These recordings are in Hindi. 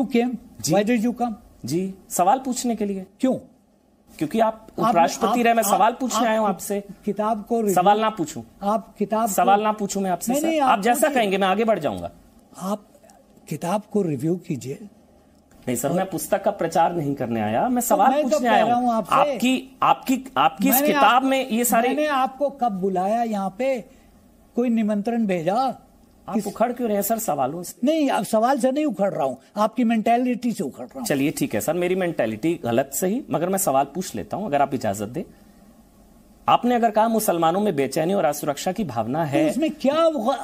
यू कम जी सवाल पूछने के लिए क्यों क्योंकि आप उपराष्ट्रपति रहे मैं सवाल पूछने आया हूँ आपसे किताब को सवाल ना पूछूं आप किताब सवाल ना पूछूं मैं आपसे आप जैसा कहेंगे मैं आगे बढ़ जाऊंगा आप किताब को रिव्यू कीजिए नहीं सर मैं पुस्तक का प्रचार नहीं करने आया मैं तो सवाल तो पूछने तो आया हूँ आपकी आपकी आपकी इस किताब में ये सारे आपको कब बुलाया यहाँ पे कोई निमंत्रण भेजा आप उखड़ क्यों रहे हैं सर सवालों से नहीं आप सवाल से नहीं उखड़ रहा हूँ आपकी मेंटेलिटी से उखड़ रहा हूँ चलिए ठीक है सर मेरी मेंटेलिटी गलत सही मगर मैं सवाल पूछ लेता हूँ अगर आप इजाजत दें आपने अगर कहा मुसलमानों में बेचैनी और असुरक्षा की भावना है तो इसमें क्या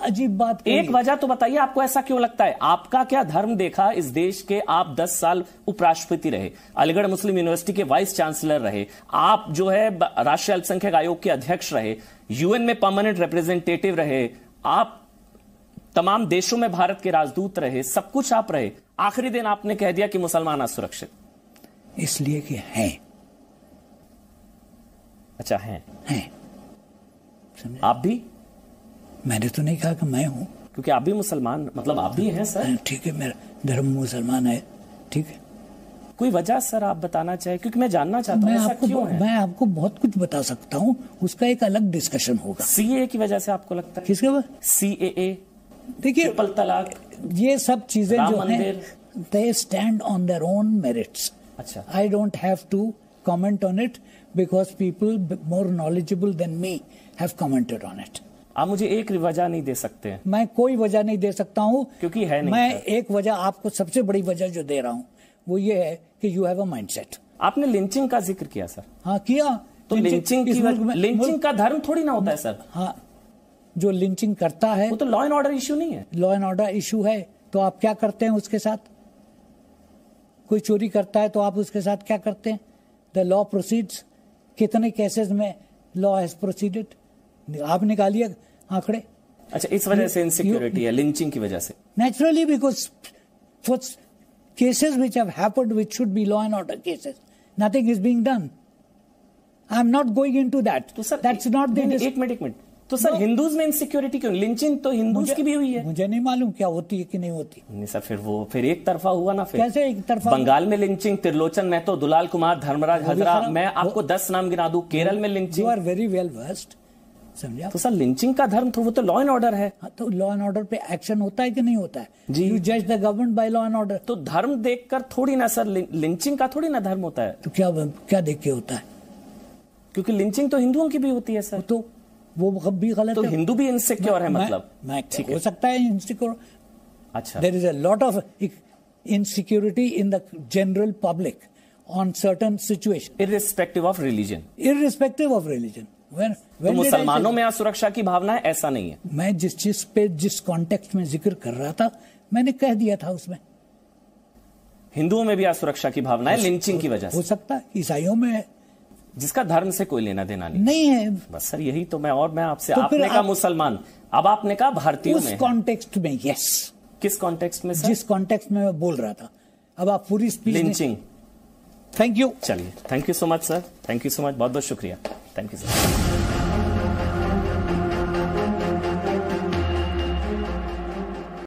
अजीब बात एक वजह तो बताइए आपको ऐसा क्यों लगता है आपका क्या धर्म देखा इस देश के आप 10 साल उपराष्ट्रपति रहे अलीगढ़ मुस्लिम यूनिवर्सिटी के वाइस चांसलर रहे आप जो है राष्ट्रीय अल्पसंख्यक आयोग के अध्यक्ष रहे यूएन में परमानेंट रिप्रेजेंटेटिव रहे आप तमाम देशों में भारत के राजदूत रहे सब कुछ आप रहे आखिरी दिन आपने कह दिया कि मुसलमान असुरक्षित इसलिए कि हैं अच्छा हैं हैं आप भी मैंने तो नहीं कहा कि मैं हूं क्योंकि आप भी मुसलमान मतलब आप भी हैं सर ठीक है मेरा धर्म मुसलमान है ठीक है कोई वजह सर आप बताना चाहे क्योंकि मैं जानना चाहता हूँ आपको क्यों है? मैं आपको बहुत कुछ बता सकता हूँ उसका एक अलग डिस्कशन होगा सी की वजह से आपको लगता है किसके सी ए देखिए ट्रिपल तलाक ये सब चीजें जो हैं they stand on their own merits अच्छा I don't have to comment on it because people more knowledgeable than me have commented on it आप मुझे एक वजह नहीं दे सकते मैं कोई वजह नहीं दे सकता हूँ क्योंकि है नहीं मैं एक वजह आपको सबसे बड़ी वजह जो दे रहा हूँ वो ये है कि यू हैव अ माइंडसेट आपने लिंचिंग का जिक्र किया सर हाँ किया तो लिंचिंग, लिंचिंग की लिंचिंग का धर्म थोड़ी ना होता है सर हाँ जो लिंचिंग करता है वो तो लॉ एंड ऑर्डर इश्यू नहीं है लॉ एंड ऑर्डर इश्यू है तो आप क्या करते हैं उसके साथ कोई चोरी करता है तो आप उसके साथ क्या करते हैं द लॉ प्रोसीड्स कितने केसेस में लॉ हैज प्रोसीडेड आप निकालिए आंकड़े अच्छा इस वजह से इनसिक्योरिटी है लिंचिंग की वजह से naturally because for cases which have happened which should be law and order cases nothing is being done I am not going into that that's not the एक मिनट एक मिनट तो सर हिंदूज में इनसिक्योरिटी क्यों लिंचिंग तो हिंदूज की भी हुई है मुझे नहीं मालूम क्या होती है कि नहीं होती नहीं सर फिर वो फिर एक तरफा हुआ ना फिर कैसे एक तरफा बंगाल में लिंचिंग त्रिलोचन मैं तो दुलाल कुमार धर्मराज हजरा मैं आपको दस नाम गिना दू केरल में lynching are very well worst समझा तो सर लिंचिंग का धर्म तो वो तो लॉ एंड ऑर्डर है हाँ, तो लॉ एंड ऑर्डर पे एक्शन होता है कि नहीं होता है जी यू जज the government by law and order तो धर्म देखकर थोड़ी ना सर लिंचिंग का थोड़ी ना धर्म होता है तो क्या क्या देख के होता है क्योंकि लिंचिंग तो हिंदुओं की भी होती है सर तो वो भी गलत तो है हिंदू भी इनसिक्योर है मतलब मैं, मैं हो सकता है इनसिक्योर अच्छा there is a lot of insecurity in the general public on certain situation irrespective of religion irrespective of religion तो मुसलमानों में असुरक्षा की भावना है ऐसा नहीं है मैं जिस चीज पे जिस कॉन्टेक्स्ट में जिक्र कर रहा था मैंने कह दिया था उसमें हिंदुओं में भी असुरक्षा की भावना है लिंचिंग की वजह से हो सकता है ईसाइयों में जिसका धर्म से कोई लेना देना नहीं नहीं है बस सर यही तो मैं और मैं आपसे तो आपने कहा आप, मुसलमान अब आपने कहा भारतीय उस कॉन्टेक्स्ट में यस किस कॉन्टेक्स्ट में सर? जिस कॉन्टेक्स्ट में मैं बोल रहा था अब आप पूरी स्पीच लिंचिंग थैंक यू चलिए thank you so much sir thank you so much बहुत बहुत शुक्रिया थैंक यू सर